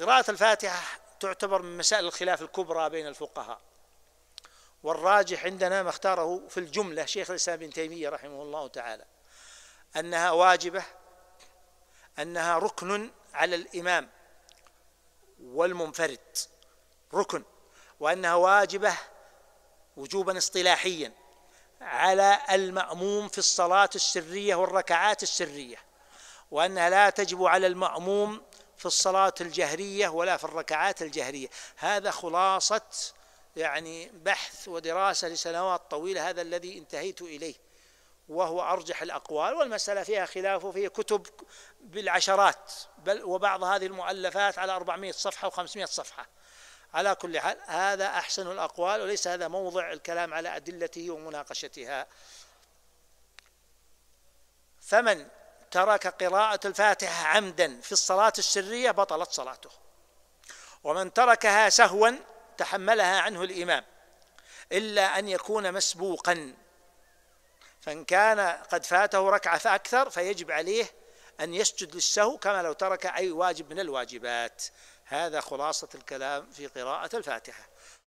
قراءة الفاتحة تعتبر من مسائل الخلاف الكبرى بين الفقهاء والراجح عندنا ما اختاره في الجملة شيخ الإسلام بن تيمية رحمه الله تعالى أنها واجبة أنها ركن على الإمام والمنفرد ركن وأنها واجبة وجوبا اصطلاحيا على المأموم في الصلاة السرية والركعات السرية وأنها لا تجب على المأموم في الصلاة الجهرية ولا في الركعات الجهرية هذا خلاصة يعني بحث ودراسة لسنوات طويلة هذا الذي انتهيت إليه وهو أرجح الأقوال والمسألة فيها خلاف وفيها كتب بالعشرات بل وبعض هذه المؤلفات على 400 صفحة و500 صفحة على كل حال هذا أحسن الأقوال وليس هذا موضع الكلام على أدلته ومناقشتها فمن ترك قراءة الفاتحة عمدا في الصلاة السرية بطلت صلاته ومن تركها سهوا تحملها عنه الإمام إلا أن يكون مسبوقا فإن كان قد فاته ركعة فأكثر فيجب عليه أن يسجد للسهو كما لو ترك أي واجب من الواجبات هذا خلاصة الكلام في قراءة الفاتحة